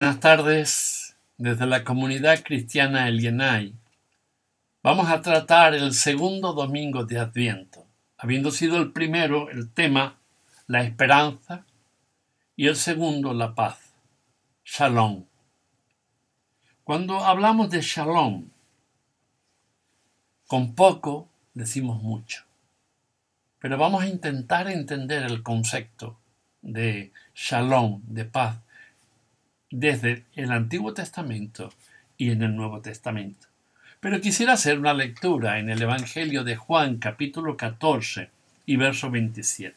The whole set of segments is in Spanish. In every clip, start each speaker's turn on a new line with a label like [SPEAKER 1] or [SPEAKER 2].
[SPEAKER 1] Buenas tardes desde la comunidad cristiana El Yenay. Vamos a tratar el segundo domingo de Adviento, habiendo sido el primero el tema la esperanza y el segundo la paz. Shalom. Cuando hablamos de shalom, con poco decimos mucho, pero vamos a intentar entender el concepto de shalom, de paz desde el Antiguo Testamento y en el Nuevo Testamento. Pero quisiera hacer una lectura en el Evangelio de Juan capítulo 14 y verso 27.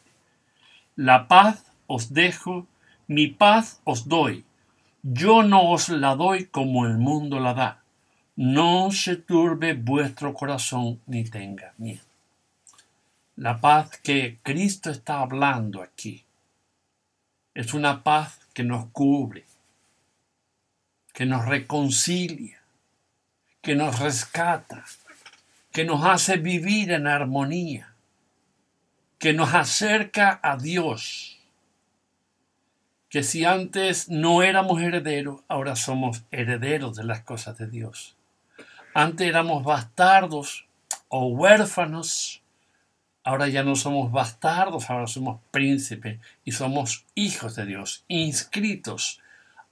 [SPEAKER 1] La paz os dejo, mi paz os doy. Yo no os la doy como el mundo la da. No se turbe vuestro corazón ni tenga miedo. La paz que Cristo está hablando aquí es una paz que nos cubre, que nos reconcilia, que nos rescata, que nos hace vivir en armonía, que nos acerca a Dios, que si antes no éramos herederos, ahora somos herederos de las cosas de Dios. Antes éramos bastardos o huérfanos, ahora ya no somos bastardos, ahora somos príncipes y somos hijos de Dios, inscritos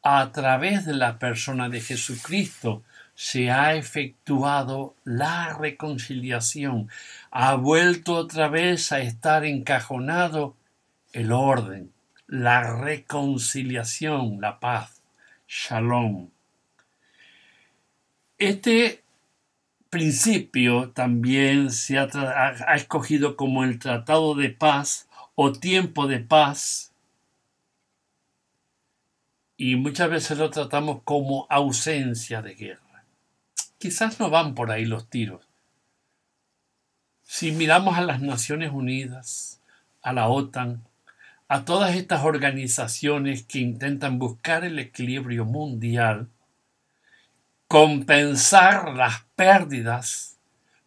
[SPEAKER 1] a través de la persona de Jesucristo se ha efectuado la reconciliación, ha vuelto otra vez a estar encajonado el orden, la reconciliación, la paz, shalom. Este principio también se ha, escogido como el Tratado de Paz o Tiempo de Paz y muchas veces lo tratamos como ausencia de guerra. Quizás no van por ahí los tiros. Si miramos a las Naciones Unidas, a la OTAN, a todas estas organizaciones que intentan buscar el equilibrio mundial, compensar las pérdidas,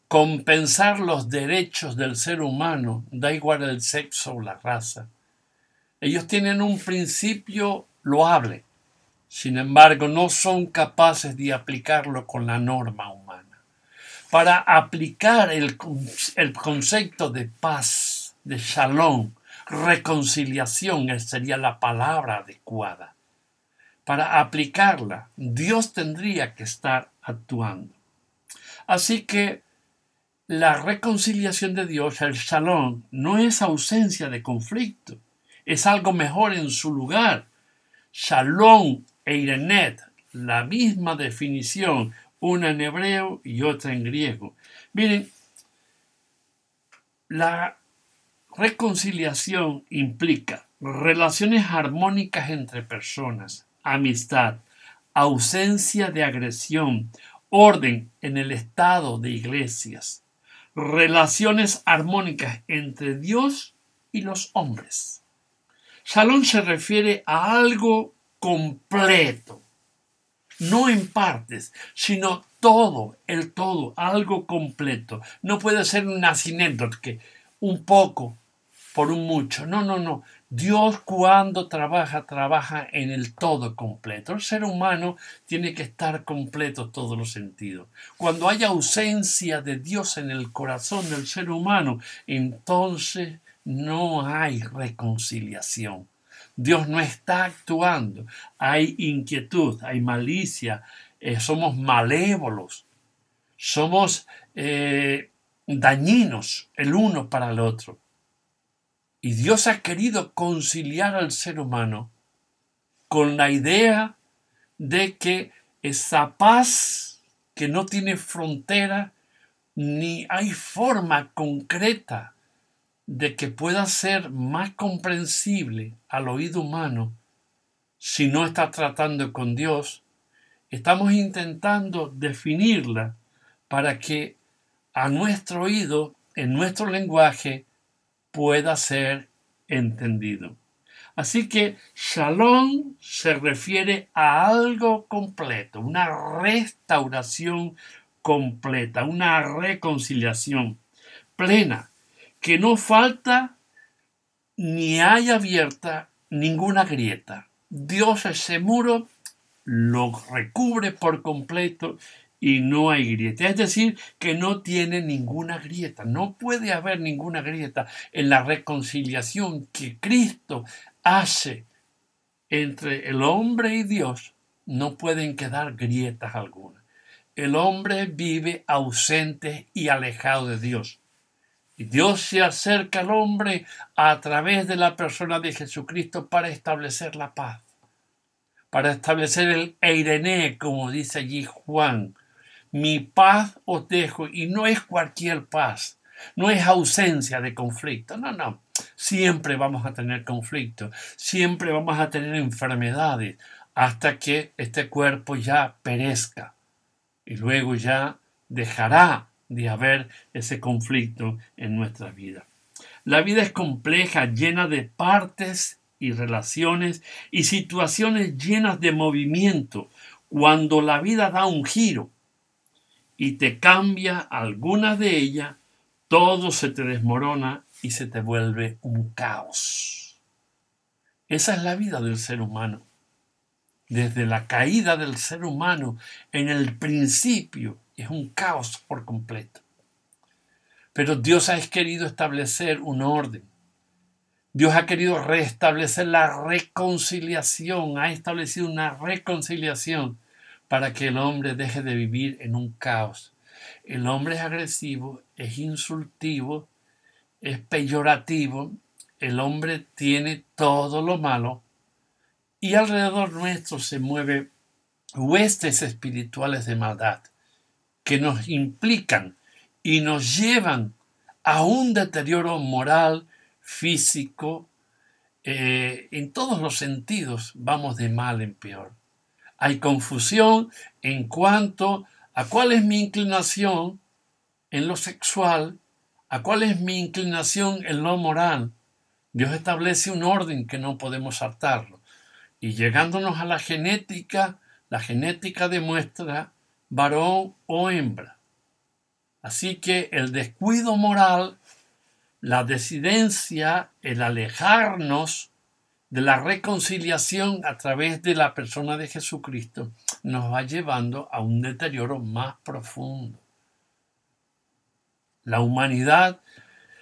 [SPEAKER 1] compensar los derechos del ser humano, da igual el sexo o la raza. Ellos tienen un principio lo hable. sin embargo no son capaces de aplicarlo con la norma humana. Para aplicar el, el concepto de paz, de shalom, reconciliación eh, sería la palabra adecuada. Para aplicarla, Dios tendría que estar actuando. Así que la reconciliación de Dios, el shalom, no es ausencia de conflicto, es algo mejor en su lugar, Shalom e Irenet, la misma definición, una en hebreo y otra en griego. Miren, la reconciliación implica relaciones armónicas entre personas, amistad, ausencia de agresión, orden en el estado de iglesias, relaciones armónicas entre Dios y los hombres. Salón se refiere a algo completo, no en partes, sino todo, el todo, algo completo. No puede ser un nacimiento que un poco por un mucho. No, no, no. Dios cuando trabaja, trabaja en el todo completo. El ser humano tiene que estar completo en todos los sentidos. Cuando hay ausencia de Dios en el corazón del ser humano, entonces no hay reconciliación. Dios no está actuando. Hay inquietud, hay malicia, eh, somos malévolos, somos eh, dañinos el uno para el otro. Y Dios ha querido conciliar al ser humano con la idea de que esa paz que no tiene frontera ni hay forma concreta de que pueda ser más comprensible al oído humano si no está tratando con Dios, estamos intentando definirla para que a nuestro oído, en nuestro lenguaje, pueda ser entendido. Así que shalom se refiere a algo completo, una restauración completa, una reconciliación plena, que no falta ni hay abierta ninguna grieta. Dios ese muro lo recubre por completo y no hay grieta. Es decir, que no tiene ninguna grieta. No puede haber ninguna grieta en la reconciliación que Cristo hace entre el hombre y Dios. No pueden quedar grietas alguna. El hombre vive ausente y alejado de Dios. Dios se acerca al hombre a través de la persona de Jesucristo para establecer la paz, para establecer el eirene, como dice allí Juan. Mi paz os dejo, y no es cualquier paz, no es ausencia de conflicto, no, no. Siempre vamos a tener conflicto, siempre vamos a tener enfermedades, hasta que este cuerpo ya perezca y luego ya dejará de haber ese conflicto en nuestra vida. La vida es compleja, llena de partes y relaciones y situaciones llenas de movimiento. Cuando la vida da un giro y te cambia alguna de ellas, todo se te desmorona y se te vuelve un caos. Esa es la vida del ser humano. Desde la caída del ser humano en el principio es un caos por completo. Pero Dios ha querido establecer un orden. Dios ha querido restablecer la reconciliación, ha establecido una reconciliación para que el hombre deje de vivir en un caos. El hombre es agresivo, es insultivo, es peyorativo, el hombre tiene todo lo malo y alrededor nuestro se mueven huestes espirituales de maldad que nos implican y nos llevan a un deterioro moral, físico, eh, en todos los sentidos vamos de mal en peor. Hay confusión en cuanto a cuál es mi inclinación en lo sexual, a cuál es mi inclinación en lo moral. Dios establece un orden que no podemos saltarlo. Y llegándonos a la genética, la genética demuestra varón o hembra. Así que el descuido moral, la desidencia, el alejarnos de la reconciliación a través de la persona de Jesucristo, nos va llevando a un deterioro más profundo. La humanidad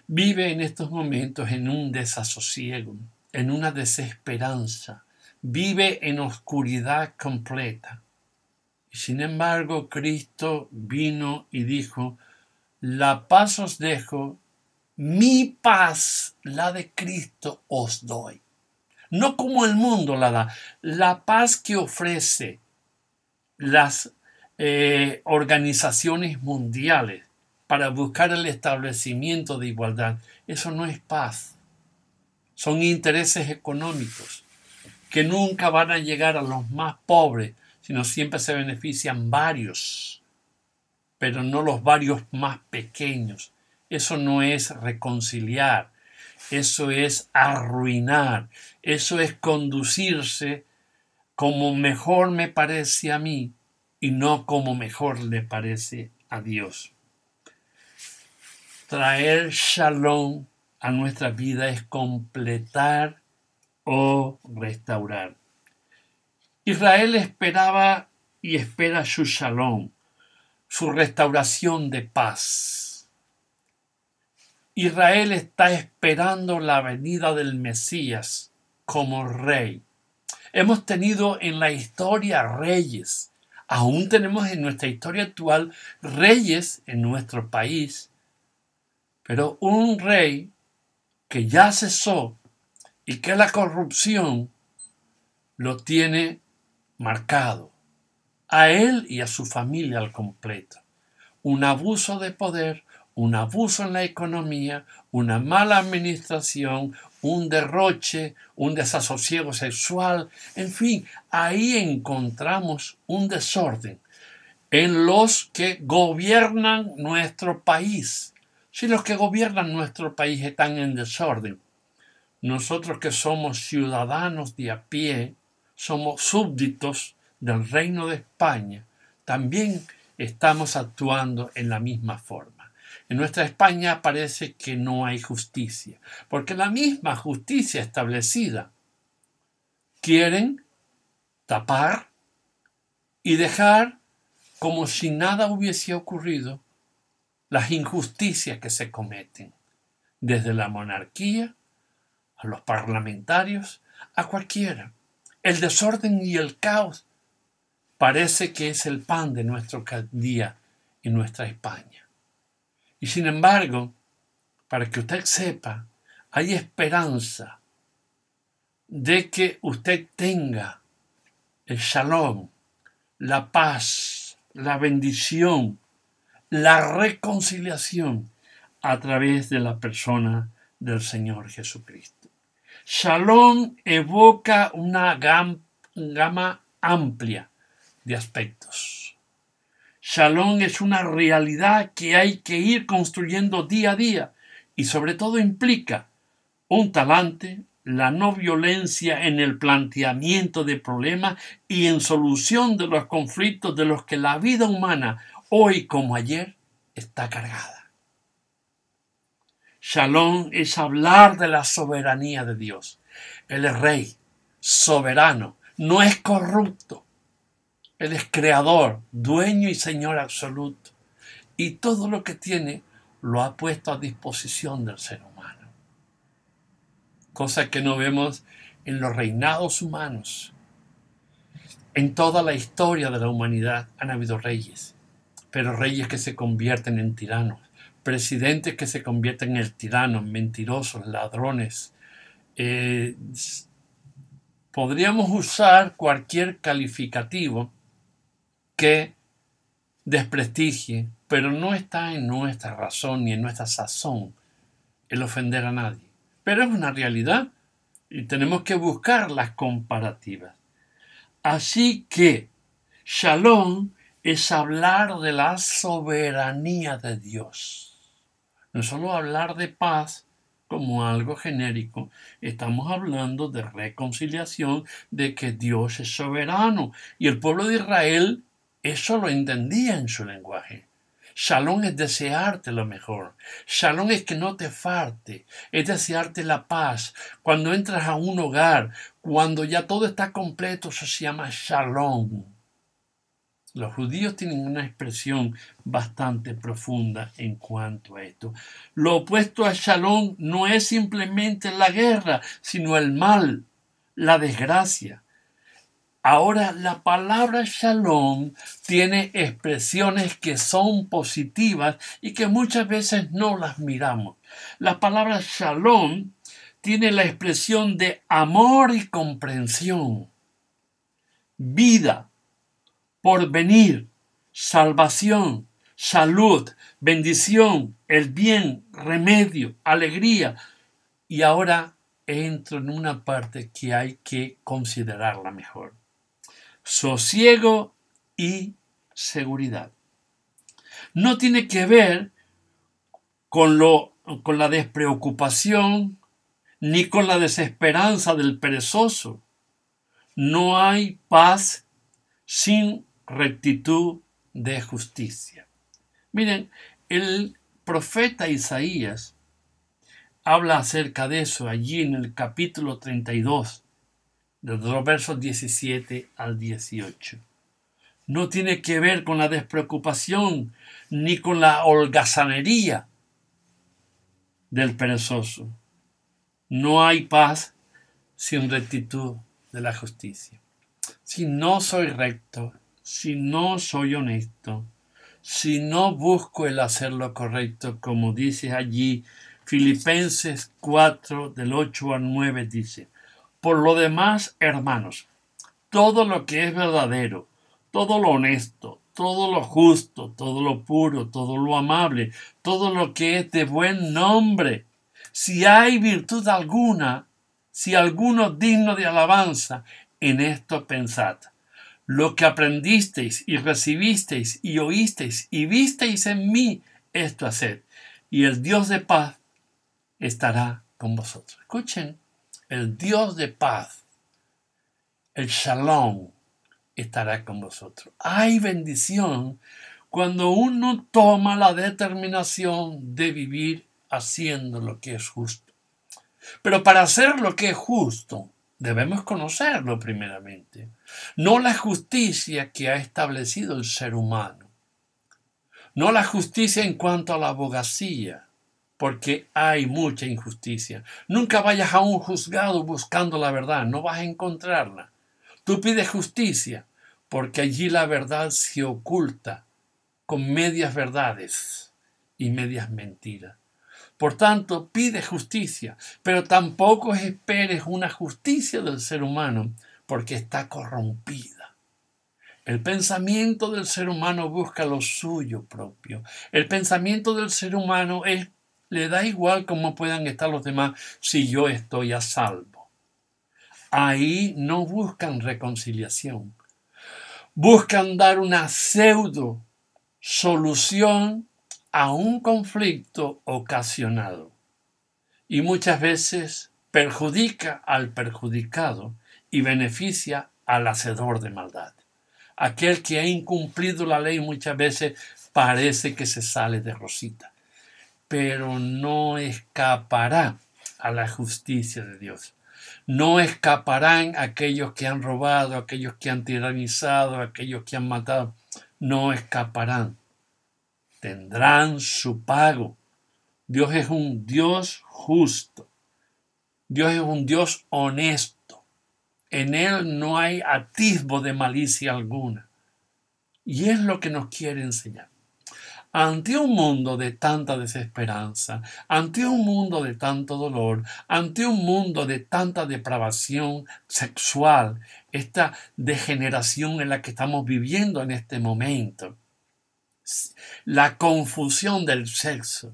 [SPEAKER 1] vive en estos momentos en un desasosiego, en una desesperanza, vive en oscuridad completa sin embargo, Cristo vino y dijo, la paz os dejo, mi paz, la de Cristo, os doy. No como el mundo la da, la paz que ofrece las eh, organizaciones mundiales para buscar el establecimiento de igualdad, eso no es paz. Son intereses económicos que nunca van a llegar a los más pobres, sino siempre se benefician varios, pero no los varios más pequeños. Eso no es reconciliar, eso es arruinar, eso es conducirse como mejor me parece a mí y no como mejor le parece a Dios. Traer shalom a nuestra vida es completar o restaurar. Israel esperaba y espera su shalom, su restauración de paz. Israel está esperando la venida del Mesías como rey. Hemos tenido en la historia reyes, aún tenemos en nuestra historia actual reyes en nuestro país, pero un rey que ya cesó y que la corrupción lo tiene marcado, a él y a su familia al completo. Un abuso de poder, un abuso en la economía, una mala administración, un derroche, un desasosiego sexual, en fin, ahí encontramos un desorden en los que gobiernan nuestro país. Si los que gobiernan nuestro país están en desorden, nosotros que somos ciudadanos de a pie, somos súbditos del reino de España, también estamos actuando en la misma forma. En nuestra España parece que no hay justicia, porque la misma justicia establecida quieren tapar y dejar como si nada hubiese ocurrido las injusticias que se cometen, desde la monarquía a los parlamentarios, a cualquiera. El desorden y el caos parece que es el pan de nuestro día en nuestra España. Y sin embargo, para que usted sepa, hay esperanza de que usted tenga el shalom, la paz, la bendición, la reconciliación a través de la persona del Señor Jesucristo. Shalom evoca una gama amplia de aspectos. Shalom es una realidad que hay que ir construyendo día a día y sobre todo implica un talante, la no violencia en el planteamiento de problemas y en solución de los conflictos de los que la vida humana, hoy como ayer, está cargada. Shalom es hablar de la soberanía de Dios. Él es rey, soberano, no es corrupto. Él es creador, dueño y señor absoluto. Y todo lo que tiene lo ha puesto a disposición del ser humano. Cosa que no vemos en los reinados humanos. En toda la historia de la humanidad han habido reyes, pero reyes que se convierten en tiranos presidentes que se convierten en tiranos, mentirosos, ladrones. Eh, podríamos usar cualquier calificativo que desprestigie, pero no está en nuestra razón ni en nuestra sazón el ofender a nadie. Pero es una realidad y tenemos que buscar las comparativas. Así que shalom es hablar de la soberanía de Dios no solo hablar de paz como algo genérico, estamos hablando de reconciliación, de que Dios es soberano y el pueblo de Israel eso lo entendía en su lenguaje. Shalom es desearte lo mejor. Shalom es que no te farte. es desearte la paz. Cuando entras a un hogar, cuando ya todo está completo, eso se llama shalom. Los judíos tienen una expresión bastante profunda en cuanto a esto. Lo opuesto a Shalom no es simplemente la guerra, sino el mal, la desgracia. Ahora, la palabra shalom tiene expresiones que son positivas y que muchas veces no las miramos. La palabra shalom tiene la expresión de amor y comprensión, vida, porvenir, salvación, salud, bendición, el bien, remedio, alegría. Y ahora entro en una parte que hay que considerarla mejor. Sosiego y seguridad. No tiene que ver con, lo, con la despreocupación ni con la desesperanza del perezoso. No hay paz sin rectitud de justicia. Miren, el profeta Isaías habla acerca de eso allí en el capítulo 32, de los versos 17 al 18. No tiene que ver con la despreocupación ni con la holgazanería del perezoso. No hay paz sin rectitud de la justicia. Si no soy recto, si no soy honesto, si no busco el hacer lo correcto, como dice allí Filipenses 4 del 8 al 9 dice, por lo demás, hermanos, todo lo que es verdadero, todo lo honesto, todo lo justo, todo lo puro, todo lo amable, todo lo que es de buen nombre, si hay virtud alguna, si alguno digno de alabanza, en esto pensad. Lo que aprendisteis y recibisteis y oísteis y visteis en mí, esto haced. Y el Dios de paz estará con vosotros. Escuchen, el Dios de paz, el shalom, estará con vosotros. Hay bendición cuando uno toma la determinación de vivir haciendo lo que es justo. Pero para hacer lo que es justo, debemos conocerlo primeramente no la justicia que ha establecido el ser humano, no la justicia en cuanto a la abogacía, porque hay mucha injusticia. Nunca vayas a un juzgado buscando la verdad, no vas a encontrarla. Tú pides justicia, porque allí la verdad se oculta con medias verdades y medias mentiras. Por tanto, pide justicia, pero tampoco esperes una justicia del ser humano, porque está corrompida. El pensamiento del ser humano busca lo suyo propio. El pensamiento del ser humano es, le da igual cómo puedan estar los demás si yo estoy a salvo. Ahí no buscan reconciliación. Buscan dar una pseudo solución a un conflicto ocasionado y muchas veces perjudica al perjudicado y beneficia al hacedor de maldad. Aquel que ha incumplido la ley muchas veces parece que se sale de Rosita, pero no escapará a la justicia de Dios. No escaparán aquellos que han robado, aquellos que han tiranizado, aquellos que han matado. No escaparán. Tendrán su pago. Dios es un Dios justo. Dios es un Dios honesto en Él no hay atisbo de malicia alguna. Y es lo que nos quiere enseñar. Ante un mundo de tanta desesperanza, ante un mundo de tanto dolor, ante un mundo de tanta depravación sexual, esta degeneración en la que estamos viviendo en este momento, la confusión del sexo,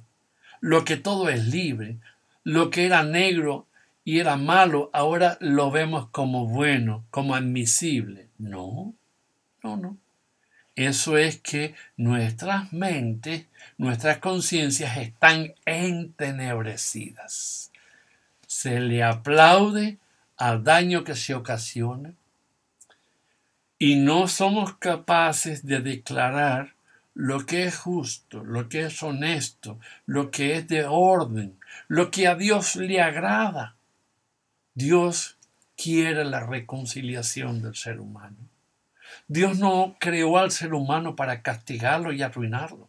[SPEAKER 1] lo que todo es libre, lo que era negro y era malo, ahora lo vemos como bueno, como admisible. No, no, no. Eso es que nuestras mentes, nuestras conciencias están entenebrecidas. Se le aplaude al daño que se ocasiona y no somos capaces de declarar lo que es justo, lo que es honesto, lo que es de orden, lo que a Dios le agrada. Dios quiere la reconciliación del ser humano. Dios no creó al ser humano para castigarlo y arruinarlo.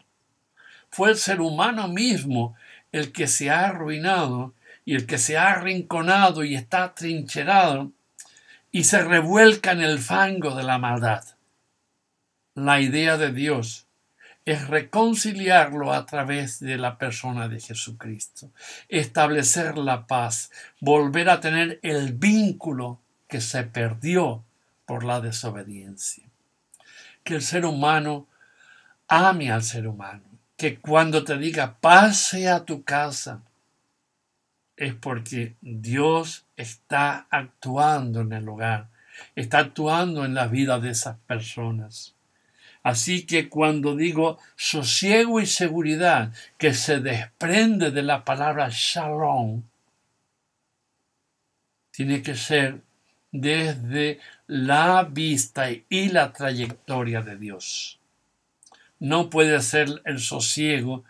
[SPEAKER 1] Fue el ser humano mismo el que se ha arruinado y el que se ha arrinconado y está trincherado y se revuelca en el fango de la maldad. La idea de Dios es reconciliarlo a través de la persona de Jesucristo, establecer la paz, volver a tener el vínculo que se perdió por la desobediencia. Que el ser humano ame al ser humano, que cuando te diga pase a tu casa, es porque Dios está actuando en el hogar, está actuando en la vida de esas personas. Así que cuando digo sosiego y seguridad que se desprende de la palabra shalom, tiene que ser desde la vista y la trayectoria de Dios. No puede ser el sosiego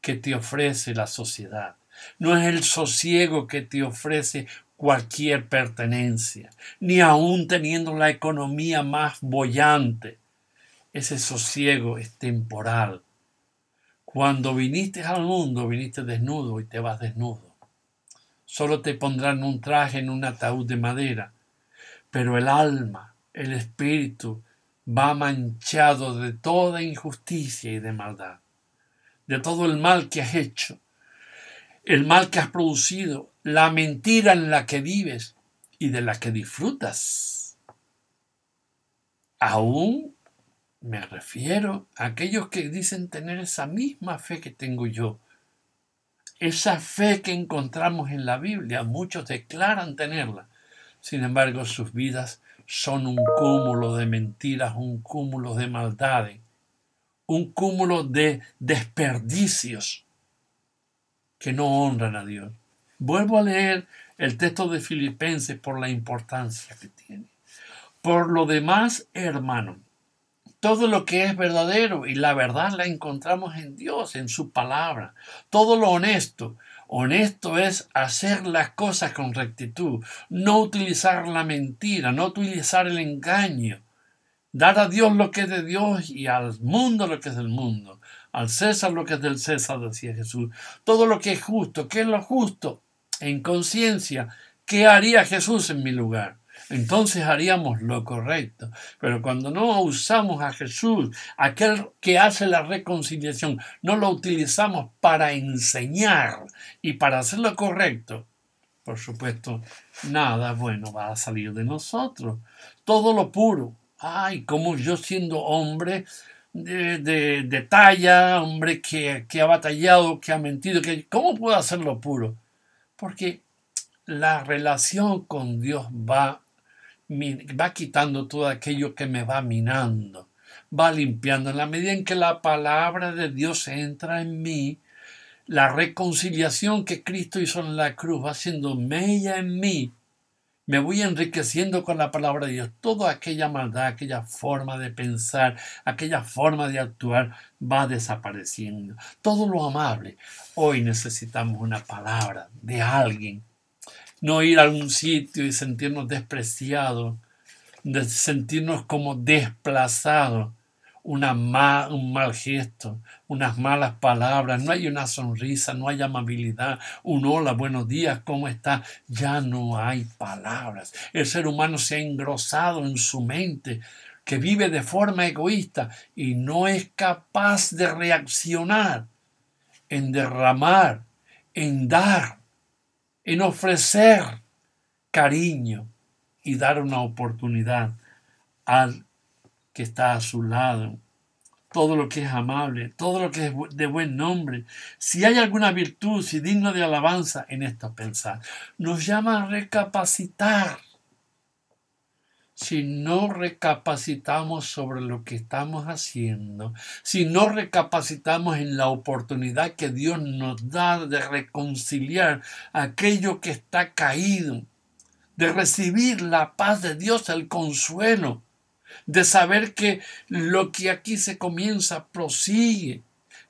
[SPEAKER 1] que te ofrece la sociedad. No es el sosiego que te ofrece cualquier pertenencia, ni aún teniendo la economía más bollante ese sosiego es temporal. Cuando viniste al mundo, viniste desnudo y te vas desnudo. Solo te pondrán un traje en un ataúd de madera, pero el alma, el espíritu, va manchado de toda injusticia y de maldad, de todo el mal que has hecho, el mal que has producido, la mentira en la que vives y de la que disfrutas. Aún me refiero a aquellos que dicen tener esa misma fe que tengo yo. Esa fe que encontramos en la Biblia, muchos declaran tenerla. Sin embargo, sus vidas son un cúmulo de mentiras, un cúmulo de maldades, un cúmulo de desperdicios que no honran a Dios. Vuelvo a leer el texto de Filipenses por la importancia que tiene. Por lo demás, hermano, todo lo que es verdadero y la verdad la encontramos en Dios, en su palabra. Todo lo honesto. Honesto es hacer las cosas con rectitud, no utilizar la mentira, no utilizar el engaño. Dar a Dios lo que es de Dios y al mundo lo que es del mundo. Al César lo que es del César, decía Jesús. Todo lo que es justo, ¿qué es lo justo? En conciencia, ¿qué haría Jesús en mi lugar? entonces haríamos lo correcto. Pero cuando no usamos a Jesús, aquel que hace la reconciliación, no lo utilizamos para enseñar y para hacer lo correcto, por supuesto, nada bueno va a salir de nosotros. Todo lo puro. Ay, como yo siendo hombre de, talla, hombre que, ha batallado, que ha mentido, que, ¿cómo puedo hacerlo puro? Porque la relación con Dios va va quitando todo aquello que me va minando, va limpiando. En la medida en que la palabra de Dios entra en mí, la reconciliación que Cristo hizo en la cruz va siendo mella en mí, me voy enriqueciendo con la palabra de Dios. Toda aquella maldad, aquella forma de pensar, aquella forma de actuar va desapareciendo. Todo lo amable. Hoy necesitamos una palabra de alguien no ir a algún sitio y sentirnos despreciados, sentirnos como desplazados, un mal gesto, unas malas palabras, no hay una sonrisa, no hay amabilidad, un hola, buenos días, ¿cómo está? Ya no hay palabras. El ser humano se ha engrosado en su mente, que vive de forma egoísta y no es capaz de reaccionar, en derramar, en dar en ofrecer cariño y dar una oportunidad al que está a su lado. Todo lo que es amable, todo lo que es de buen nombre, si hay alguna virtud, si digno de alabanza, en esto pensar. Nos llama a recapacitar si no recapacitamos sobre lo que estamos haciendo, si no recapacitamos en la oportunidad que Dios nos da de reconciliar aquello que está caído, de recibir la paz de Dios, el consuelo, de saber que lo que aquí se comienza prosigue,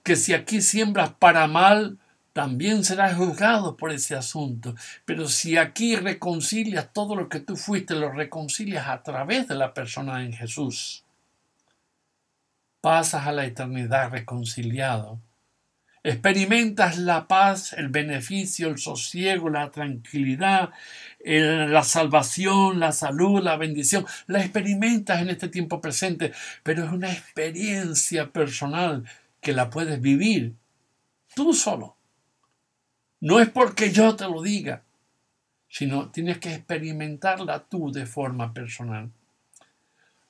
[SPEAKER 1] que si aquí siembras para mal, también serás juzgado por ese asunto. Pero si aquí reconcilias todo lo que tú fuiste, lo reconcilias a través de la persona en Jesús, pasas a la eternidad reconciliado. Experimentas la paz, el beneficio, el sosiego, la tranquilidad, la salvación, la salud, la bendición. La experimentas en este tiempo presente, pero es una experiencia personal que la puedes vivir tú solo no es porque yo te lo diga, sino tienes que experimentarla tú de forma personal.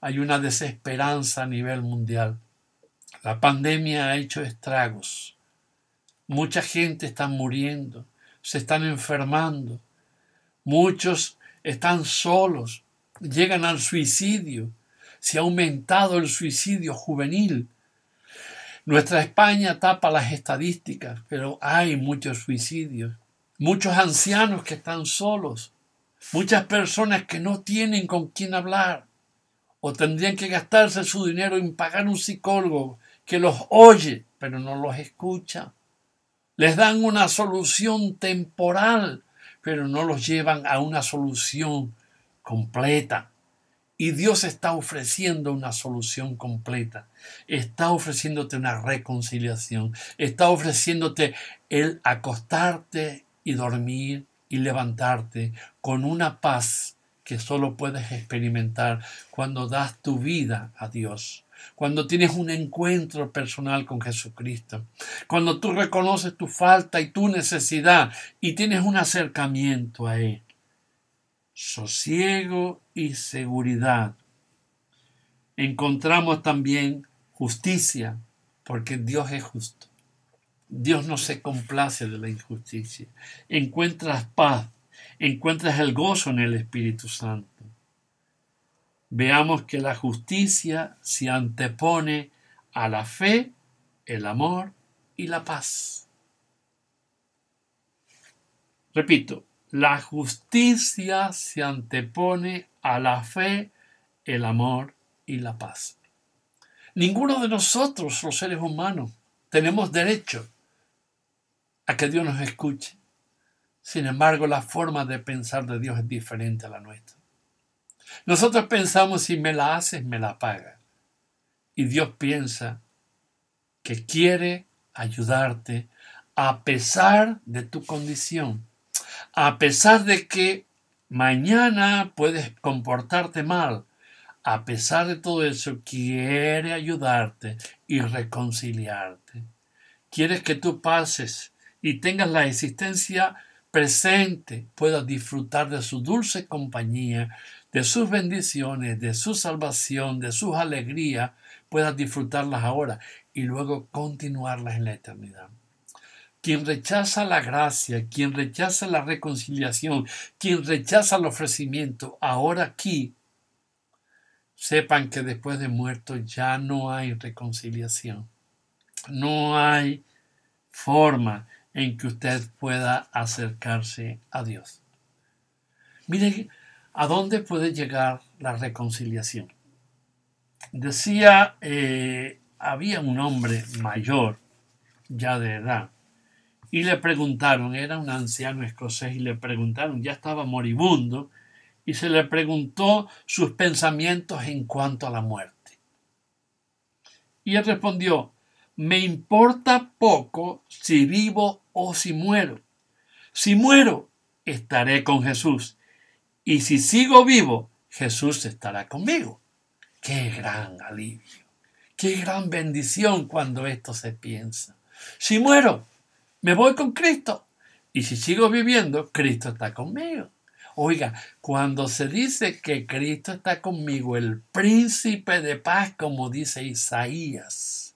[SPEAKER 1] Hay una desesperanza a nivel mundial. La pandemia ha hecho estragos. Mucha gente está muriendo, se están enfermando. Muchos están solos, llegan al suicidio. Se ha aumentado el suicidio juvenil nuestra España tapa las estadísticas, pero hay muchos suicidios, muchos ancianos que están solos, muchas personas que no tienen con quién hablar o tendrían que gastarse su dinero en pagar un psicólogo que los oye, pero no los escucha. Les dan una solución temporal, pero no los llevan a una solución completa. Y Dios está ofreciendo una solución completa. Está ofreciéndote una reconciliación. Está ofreciéndote el acostarte y dormir y levantarte con una paz que solo puedes experimentar cuando das tu vida a Dios cuando tienes un encuentro personal con Jesucristo, cuando tú reconoces tu falta y tu necesidad y tienes un acercamiento a Él sosiego y seguridad. Encontramos también justicia, porque Dios es justo. Dios no se complace de la injusticia. Encuentras paz, encuentras el gozo en el Espíritu Santo. Veamos que la justicia se antepone a la fe, el amor y la paz. Repito, la justicia se antepone a la fe, el amor y la paz. Ninguno de nosotros, los seres humanos, tenemos derecho a que Dios nos escuche. Sin embargo, la forma de pensar de Dios es diferente a la nuestra. Nosotros pensamos, si me la haces, me la paga. Y Dios piensa que quiere ayudarte a pesar de tu condición a pesar de que mañana puedes comportarte mal, a pesar de todo eso, quiere ayudarte y reconciliarte. Quieres que tú pases y tengas la existencia presente, puedas disfrutar de su dulce compañía, de sus bendiciones, de su salvación, de sus alegrías, puedas disfrutarlas ahora y luego continuarlas en la eternidad quien rechaza la gracia, quien rechaza la reconciliación, quien rechaza el ofrecimiento, ahora aquí, sepan que después de muerto ya no hay reconciliación. No hay forma en que usted pueda acercarse a Dios. Miren a dónde puede llegar la reconciliación. Decía, eh, había un hombre mayor, ya de edad, y le preguntaron, era un anciano escocés, y le preguntaron, ya estaba moribundo, y se le preguntó sus pensamientos en cuanto a la muerte. Y él respondió, me importa poco si vivo o si muero. Si muero, estaré con Jesús. Y si sigo vivo, Jesús estará conmigo. Qué gran alivio, qué gran bendición cuando esto se piensa. Si muero, me voy con Cristo. Y si sigo viviendo, Cristo está conmigo. Oiga, cuando se dice que Cristo está conmigo, el príncipe de paz, como dice Isaías,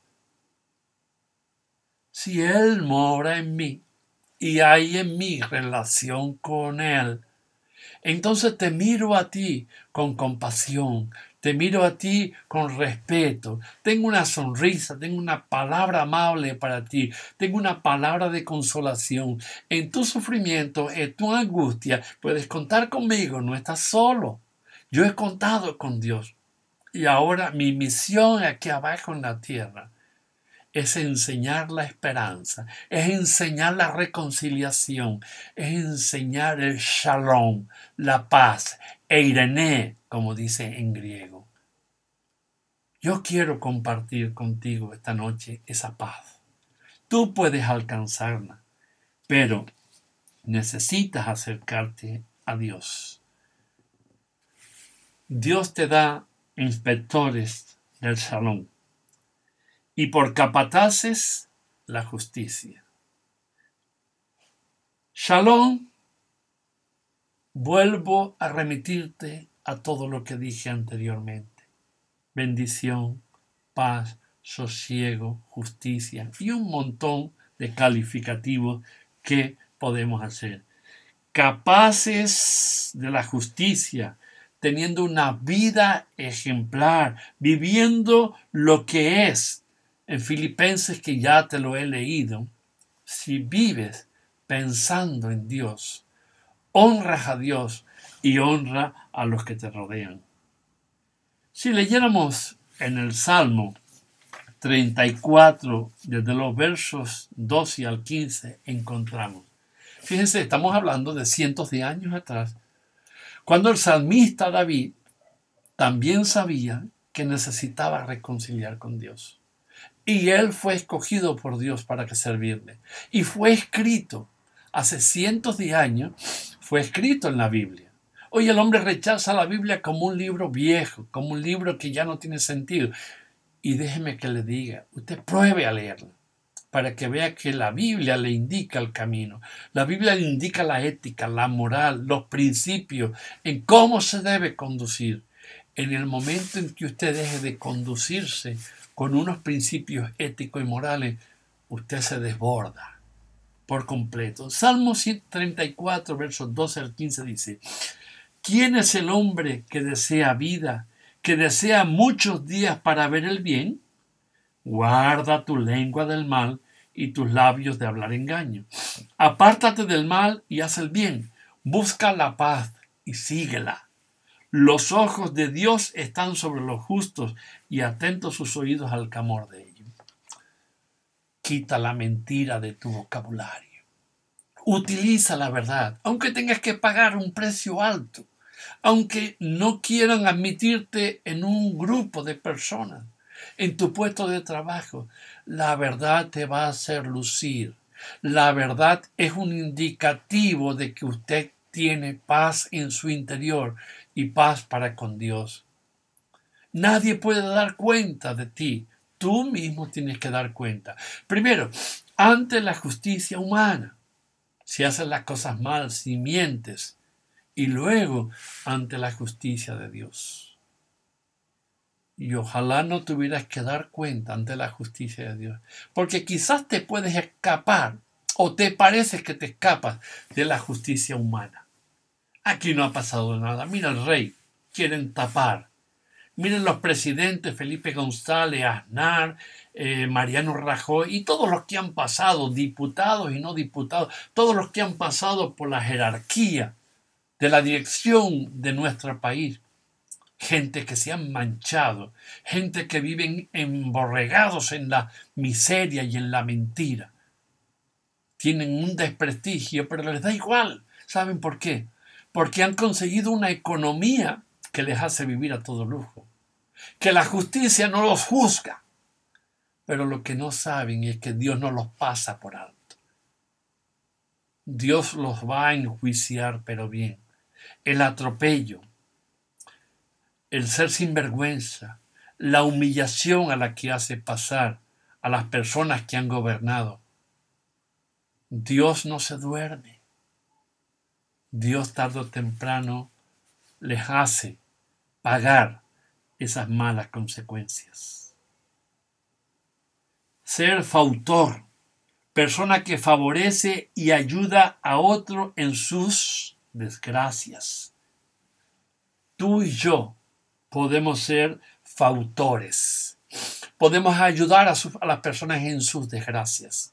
[SPEAKER 1] si Él mora en mí y hay en mí relación con Él, entonces te miro a ti con compasión, te miro a ti con respeto, tengo una sonrisa, tengo una palabra amable para ti, tengo una palabra de consolación. En tu sufrimiento, en tu angustia, puedes contar conmigo, no estás solo. Yo he contado con Dios. Y ahora mi misión aquí abajo en la tierra es enseñar la esperanza, es enseñar la reconciliación, es enseñar el shalom, la paz, eirene, como dice en griego. Yo quiero compartir contigo esta noche esa paz. Tú puedes alcanzarla, pero necesitas acercarte a Dios. Dios te da inspectores del salón y por capataces la justicia. Shalom, vuelvo a remitirte a todo lo que dije anteriormente bendición, paz, sosiego, justicia y un montón de calificativos que podemos hacer. Capaces de la justicia, teniendo una vida ejemplar, viviendo lo que es. En Filipenses, que ya te lo he leído, si vives pensando en Dios, honras a Dios y honra a los que te rodean. Si leyéramos en el Salmo 34, desde los versos 12 al 15, encontramos. Fíjense, estamos hablando de cientos de años atrás, cuando el salmista David también sabía que necesitaba reconciliar con Dios. Y él fue escogido por Dios para que servirle. Y fue escrito, hace cientos de años, fue escrito en la Biblia. Hoy el hombre rechaza la Biblia como un libro viejo, como un libro que ya no tiene sentido. Y déjeme que le diga, usted pruebe a leerla para que vea que la Biblia le indica el camino. La Biblia le indica la ética, la moral, los principios, en cómo se debe conducir. En el momento en que usted deje de conducirse con unos principios éticos y morales, usted se desborda por completo. Salmo 134, versos 12 al 15 dice, ¿Quién es el hombre que desea vida, que desea muchos días para ver el bien? Guarda tu lengua del mal y tus labios de hablar engaño. Apártate del mal y haz el bien. Busca la paz y síguela. Los ojos de Dios están sobre los justos y atentos sus oídos al clamor de ellos. Quita la mentira de tu vocabulario. Utiliza la verdad, aunque tengas que pagar un precio alto aunque no quieran admitirte en un grupo de personas, en tu puesto de trabajo, la verdad te va a hacer lucir. La verdad es un indicativo de que usted tiene paz en su interior y paz para con Dios. Nadie puede dar cuenta de ti. Tú mismo tienes que dar cuenta. Primero, ante la justicia humana, si haces las cosas mal, si mientes, y luego ante la justicia de Dios. Y ojalá no tuvieras que dar cuenta ante la justicia de Dios, porque quizás te puedes escapar o te parece que te escapas de la justicia humana. Aquí no ha pasado nada. Mira el rey, quieren tapar. Miren los presidentes, Felipe González, Aznar, eh, Mariano Rajoy y todos los que han pasado, diputados y no diputados, todos los que han pasado por la jerarquía de la dirección de nuestro país. Gente que se han manchado, gente que viven emborregados en la miseria y en la mentira. Tienen un desprestigio, pero les da igual. ¿Saben por qué? Porque han conseguido una economía que les hace vivir a todo lujo. Que la justicia no los juzga. Pero lo que no saben es que Dios no los pasa por alto. Dios los va a enjuiciar, pero bien el atropello, el ser sinvergüenza, la humillación a la que hace pasar a las personas que han gobernado. Dios no se duerme. Dios tarde o temprano les hace pagar esas malas consecuencias. Ser fautor, persona que favorece y ayuda a otro en sus desgracias. Tú y yo podemos ser fautores. Podemos ayudar a, las personas en sus desgracias.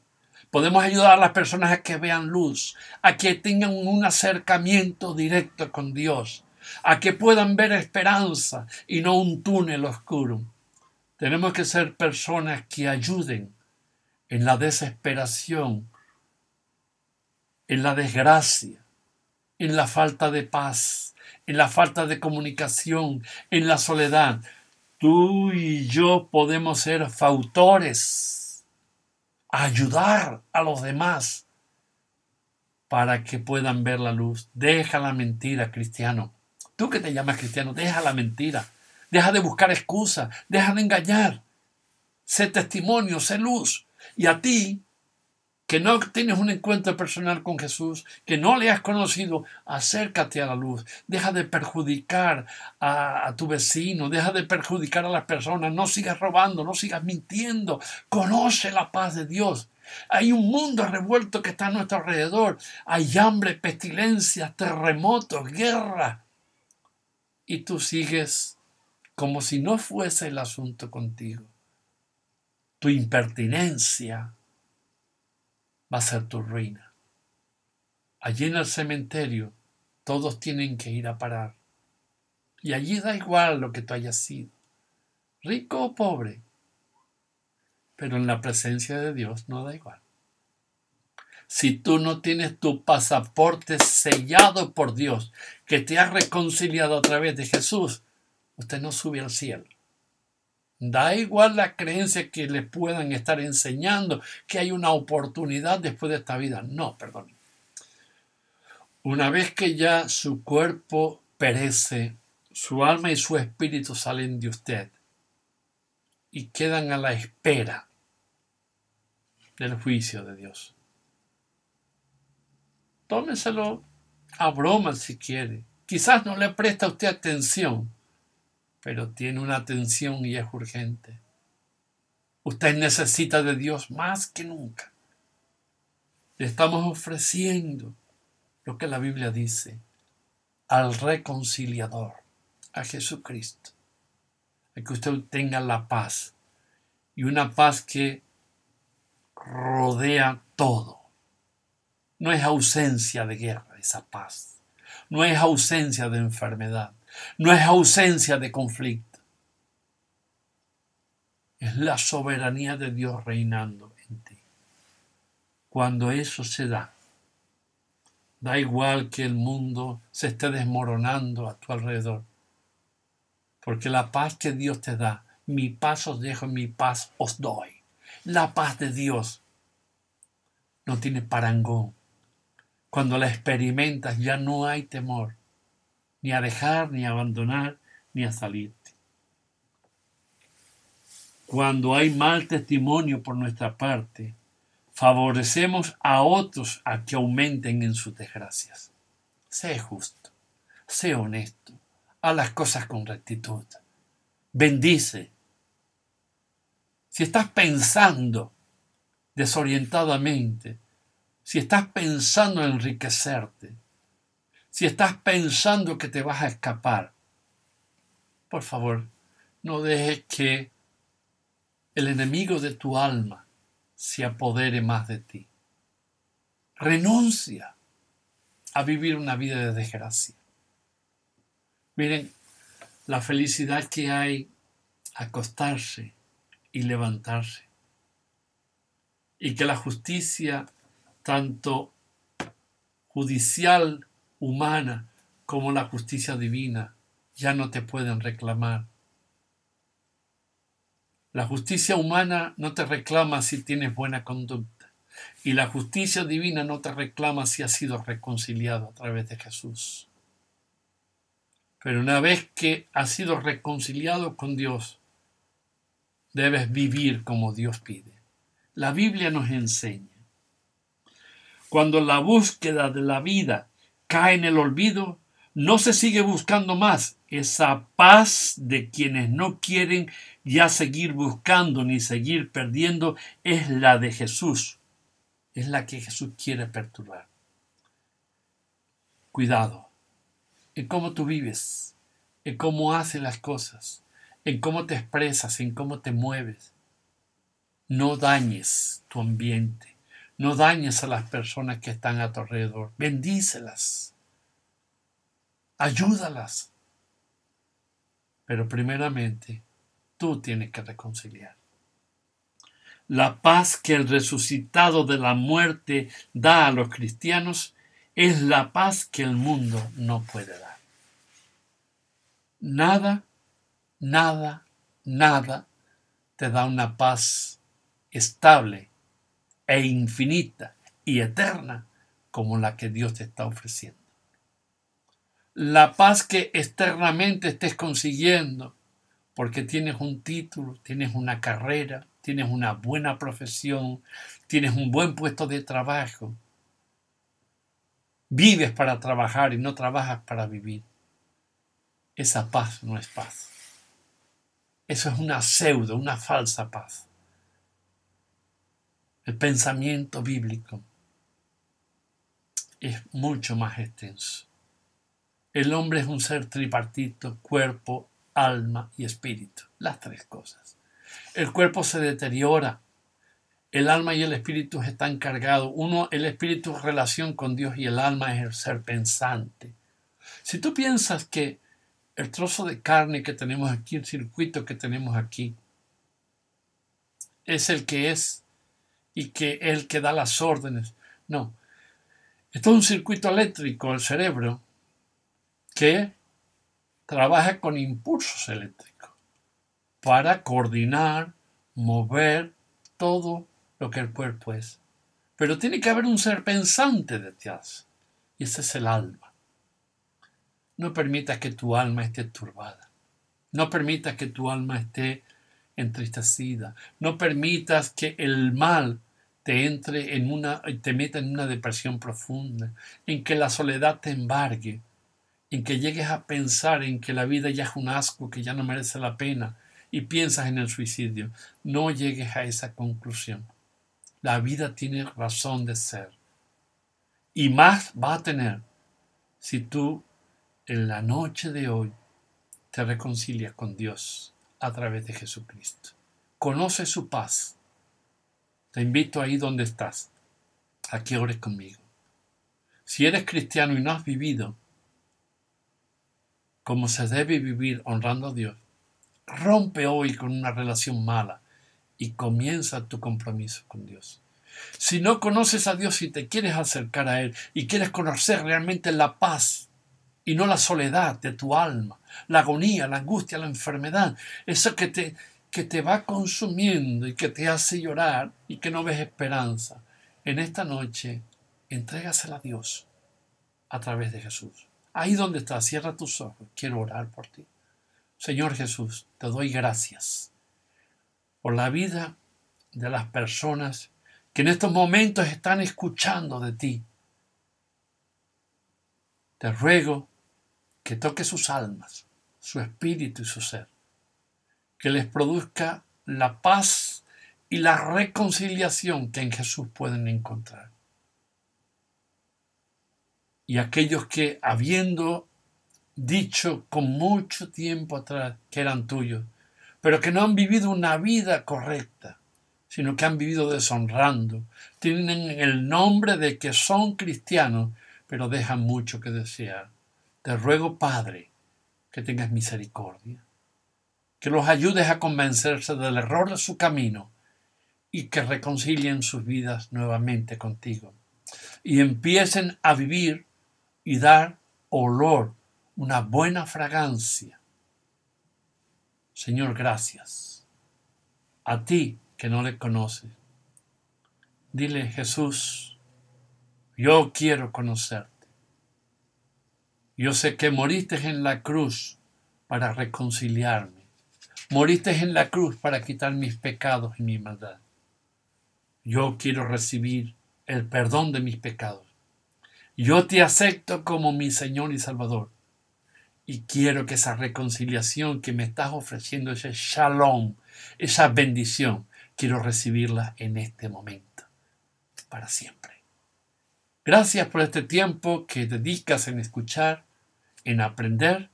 [SPEAKER 1] Podemos ayudar a las personas a que vean luz, a que tengan un acercamiento directo con Dios, a que puedan ver esperanza y no un túnel oscuro. Tenemos que ser personas que ayuden en la desesperación, en la desgracia, en la falta de paz, en la falta de comunicación, en la soledad. Tú y yo podemos ser fautores, ayudar a los demás para que puedan ver la luz. Deja la mentira, cristiano. Tú que te llamas cristiano, deja la mentira. Deja de buscar excusas, deja de engañar. Sé testimonio, sé luz. Y a ti que no tienes un encuentro personal con Jesús, que no le has conocido, acércate a la luz. Deja de perjudicar a, tu vecino, deja de perjudicar a las personas, no sigas robando, no sigas mintiendo. Conoce la paz de Dios. Hay un mundo revuelto que está a nuestro alrededor. Hay hambre, pestilencias, terremotos, guerra. Y tú sigues como si no fuese el asunto contigo. Tu impertinencia, va a ser tu ruina. Allí en el cementerio todos tienen que ir a parar. Y allí da igual lo que tú hayas sido, rico o pobre. Pero en la presencia de Dios no da igual. Si tú no tienes tu pasaporte sellado por Dios, que te ha reconciliado a través de Jesús, usted no sube al cielo. Da igual la creencia que le puedan estar enseñando, que hay una oportunidad después de esta vida. No, perdón. Una vez que ya su cuerpo perece, su alma y su espíritu salen de usted y quedan a la espera del juicio de Dios. Tómeselo a broma si quiere. Quizás no le presta usted atención pero tiene una atención y es urgente. Usted necesita de Dios más que nunca. Le estamos ofreciendo lo que la Biblia dice al reconciliador, a Jesucristo, a que usted tenga la paz y una paz que rodea todo. No es ausencia de guerra esa paz, no es ausencia de enfermedad, no es ausencia de conflicto, es la soberanía de Dios reinando en ti. Cuando eso se da, da igual que el mundo se esté desmoronando a tu alrededor, porque la paz que Dios te da, mi paz os dejo, mi paz os doy. La paz de Dios no tiene parangón. Cuando la experimentas ya no hay temor ni a dejar, ni a abandonar, ni a salirte. Cuando hay mal testimonio por nuestra parte, favorecemos a otros a que aumenten en sus desgracias. Sé justo, sé honesto, haz las cosas con rectitud, bendice. Si estás pensando desorientadamente, si estás pensando en enriquecerte, si estás pensando que te vas a escapar, por favor, no dejes que el enemigo de tu alma se apodere más de ti. Renuncia a vivir una vida de desgracia. Miren, la felicidad que hay acostarse y levantarse. Y que la justicia, tanto judicial humana como la justicia divina ya no te pueden reclamar. La justicia humana no te reclama si tienes buena conducta y la justicia divina no te reclama si has sido reconciliado a través de Jesús. Pero una vez que has sido reconciliado con Dios, debes vivir como Dios pide. La Biblia nos enseña. Cuando la búsqueda de la vida cae en el olvido, no se sigue buscando más esa paz de quienes no quieren ya seguir buscando ni seguir perdiendo, es la de Jesús, es la que Jesús quiere perturbar. Cuidado en cómo tú vives, en cómo haces las cosas, en cómo te expresas, en cómo te mueves. No dañes tu ambiente no dañes a las personas que están a tu alrededor. Bendícelas. Ayúdalas. Pero primeramente, tú tienes que reconciliar. La paz que el resucitado de la muerte da a los cristianos es la paz que el mundo no puede dar. Nada, nada, nada te da una paz estable e infinita y eterna como la que Dios te está ofreciendo. La paz que externamente estés consiguiendo, porque tienes un título, tienes una carrera, tienes una buena profesión, tienes un buen puesto de trabajo, vives para trabajar y no trabajas para vivir. Esa paz no es paz. Eso es una pseudo, una falsa paz. El pensamiento bíblico es mucho más extenso. El hombre es un ser tripartito, cuerpo, alma y espíritu, las tres cosas. El cuerpo se deteriora, el alma y el espíritu están cargados. Uno, el espíritu es relación con Dios y el alma es el ser pensante. Si tú piensas que el trozo de carne que tenemos aquí, el circuito que tenemos aquí, es el que es y que el que da las órdenes. No. Es todo un circuito eléctrico, el cerebro, que trabaja con impulsos eléctricos para coordinar, mover todo lo que el cuerpo es. Pero tiene que haber un ser pensante detrás, y ese es el alma. No permitas que tu alma esté turbada. No permitas que tu alma esté entristecida. No permitas que el mal te entre en una, te meta en una depresión profunda, en que la soledad te embargue, en que llegues a pensar en que la vida ya es un asco, que ya no merece la pena, y piensas en el suicidio. No llegues a esa conclusión. La vida tiene razón de ser. Y más va a tener si tú en la noche de hoy te reconcilias con Dios a través de Jesucristo. Conoce su paz. Te invito ahí donde estás, a que ores conmigo. Si eres cristiano y no has vivido como se debe vivir honrando a Dios, rompe hoy con una relación mala y comienza tu compromiso con Dios. Si no conoces a Dios y te quieres acercar a Él y quieres conocer realmente la paz y no la soledad de tu alma, la agonía, la angustia, la enfermedad, eso que te, que te va consumiendo y que te hace llorar y que no ves esperanza. En esta noche, entrégasela a Dios a través de Jesús. Ahí donde estás, cierra tus ojos. Quiero orar por ti. Señor Jesús, te doy gracias por la vida de las personas que en estos momentos están escuchando de ti. Te ruego que toque sus almas, su espíritu y su ser, que les produzca la paz y la reconciliación que en Jesús pueden encontrar. Y aquellos que, habiendo dicho con mucho tiempo atrás que eran tuyos, pero que no han vivido una vida correcta, sino que han vivido deshonrando, tienen el nombre de que son cristianos, pero dejan mucho que desear. Te ruego, Padre, que tengas misericordia, que los ayudes a convencerse del error de su camino y que reconcilien sus vidas nuevamente contigo y empiecen a vivir y dar olor, una buena fragancia. Señor, gracias. A ti que no le conoces, dile Jesús, yo quiero conocerte. Yo sé que moriste en la cruz para reconciliarme. Moriste en la cruz para quitar mis pecados y mi maldad. Yo quiero recibir el perdón de mis pecados. Yo te acepto como mi Señor y Salvador. Y quiero que esa reconciliación que me estás ofreciendo, ese shalom, esa bendición, quiero recibirla en este momento, para siempre. Gracias por este tiempo que dedicas en escuchar, en aprender.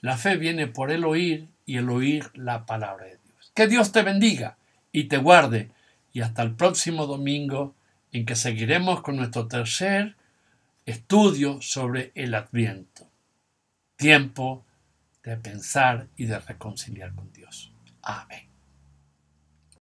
[SPEAKER 1] La fe viene por el oír y el oír la palabra de Dios. Que Dios te bendiga y te guarde. Y hasta el próximo domingo en que seguiremos con nuestro tercer estudio sobre el adviento. Tiempo de pensar y de reconciliar con Dios. Amén.